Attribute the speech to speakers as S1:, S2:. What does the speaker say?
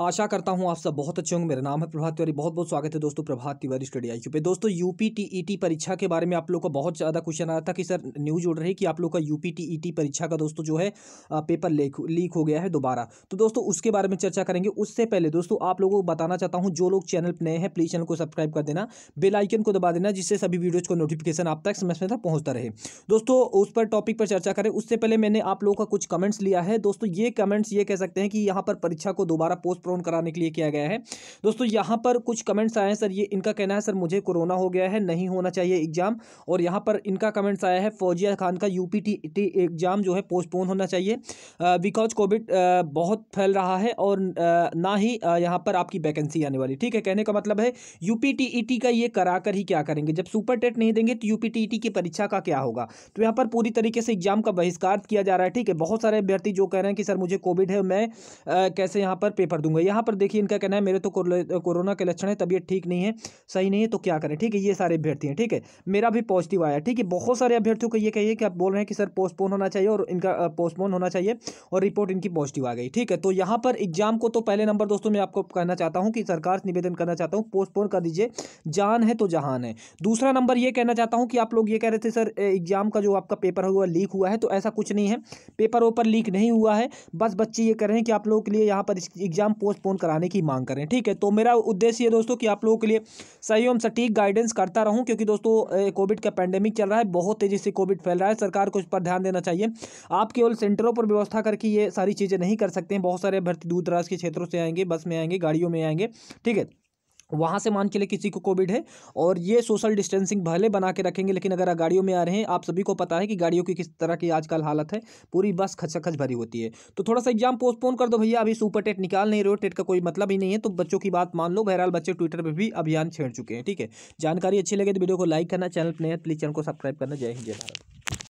S1: आशा करता हूं आप सब बहुत अच्छे होंगे मेरा नाम है प्रभात तिवारी बहुत बहुत स्वागत है दोस्तों प्रभात तिवारी स्टडी आई पे दोस्तों ई टी e परीक्षा के बारे में आप लोग का बहुत ज़्यादा क्वेश्चन आया था कि सर न्यूज़ उड़ रही कि आप लोग का ई टी e परीक्षा का दोस्तों जो है पेपर लेक लीक हो गया है दोबारा तो दोस्तों उसके बारे में चर्चा करेंगे उससे पहले दोस्तों आप लोगों को बताना चाहता हूँ जो लोग चैनल नए हैं प्लीज़ चैनल को सब्सक्राइब कर देना बेलाइकन को दबा देना जिससे सभी वीडियोज़ को नोटिफिकेशन आप तक समय तक पहुँचता रहे दोस्तों उस पर टॉपिक पर चर्चा करें उससे पहले मैंने आप लोगों का कुछ कमेंट्स लिया है दोस्तों ये कमेंट्स ये कह सकते हैं कि यहाँ पर परीक्षा को दोबारा पोस्ट पोस्टपोन कराने के लिए किया गया है दोस्तों यहाँ पर कुछ कमेंट्स आए हैं सर ये इनका कहना है सर मुझे कोरोना हो गया है नहीं होना चाहिए एग्ज़ाम और यहाँ पर इनका कमेंट्स आया है फौजिया खान का यू एग्ज़ाम जो है पोस्टपोन होना चाहिए बिकॉज कोविड बहुत फैल रहा है और ना ही यहाँ पर आपकी वैकेंसी आने वाली ठीक है कहने का मतलब है यू e का ये करा कर ही क्या करेंगे जब सुपर टेट नहीं देंगे तो यू e की परीक्षा का क्या होगा तो यहाँ पर पूरी तरीके से एग्ज़ाम का बहिष्कार किया जा रहा है ठीक है बहुत सारे अभ्यर्थी जो कह रहे हैं कि सर मुझे कोविड है मैं आ, कैसे यहाँ पर पेपर दूंगा दूंगा यहाँ पर देखिए इनका कहना है मेरे तो कोरोना के लक्षण है तबियत ठीक नहीं है सही नहीं है तो क्या करें ठीक है ये सारे अभ्यर्थी हैं ठीक है मेरा भी पॉजिटिव आया ठीक है बहुत सारे अभ्यर्थियों को ये कहिए कि आप बोल रहे हैं कि सर पोस्टपोन होना चाहिए और इनका पोस्टपोन होना चाहिए और रिपोर्ट इनकी पॉजिटिव आ गई ठीक है तो यहाँ पर एग्जाम को तो पहले नंबर दोस्तों मैं आपको कहना चाहता हूँ कि सरकार से निवेदन करना चाहता हूँ पोस्टपोन कर दीजिए जान है तो जहान है दूसरा नंबर ये कहना चाहता हूँ कि आप लोग ये कह रहे थे सर एग्जाम का जो आपका पेपर हुआ लीक हुआ है तो ऐसा कुछ नहीं है पेपर वेपर लीक नहीं हुआ है बस बच्चे ये कह रहे हैं कि आप लोगों के लिए यहाँ पर एग्जाम पोस्टपोन कराने की मांग करें ठीक है तो मेरा उद्देश्य है दोस्तों कि आप लोगों के लिए सही एवं सटीक गाइडेंस करता रहूं क्योंकि दोस्तों कोविड का पैंडेमिक चल रहा है बहुत तेज़ी से कोविड फैल रहा है सरकार को इस पर ध्यान देना चाहिए आप केवल सेंटरों पर व्यवस्था करके ये सारी चीज़ें नहीं कर सकते हैं बहुत सारे भर्ती दूर दराज के क्षेत्रों से आएंगे बस में आएंगे गाड़ियों में आएंगे ठीक है वहाँ से मान के लिए किसी को कोविड है और ये सोशल डिस्टेंसिंग भले बना के रखेंगे लेकिन अगर गाड़ियों में आ रहे हैं आप सभी को पता है कि गाड़ियों की किस तरह की आजकल हालत है पूरी बस खचाखच भरी होती है तो थोड़ा सा एग्जाम पोस्टपोन कर दो भैया अभी सुपर टेट निकाल नहीं रहे हो टेट का कोई मतलब ही नहीं है तो बच्चों की बात मान लो बहरहाल बच्चे ट्विटर पर भी अभियान छेड़ चुके हैं ठीक है जानकारी अच्छी लगे तो वीडियो को लाइक करना चैनल पर तो प्लीज चैनल को सब्सक्राइब करना जय हिंद जय भारत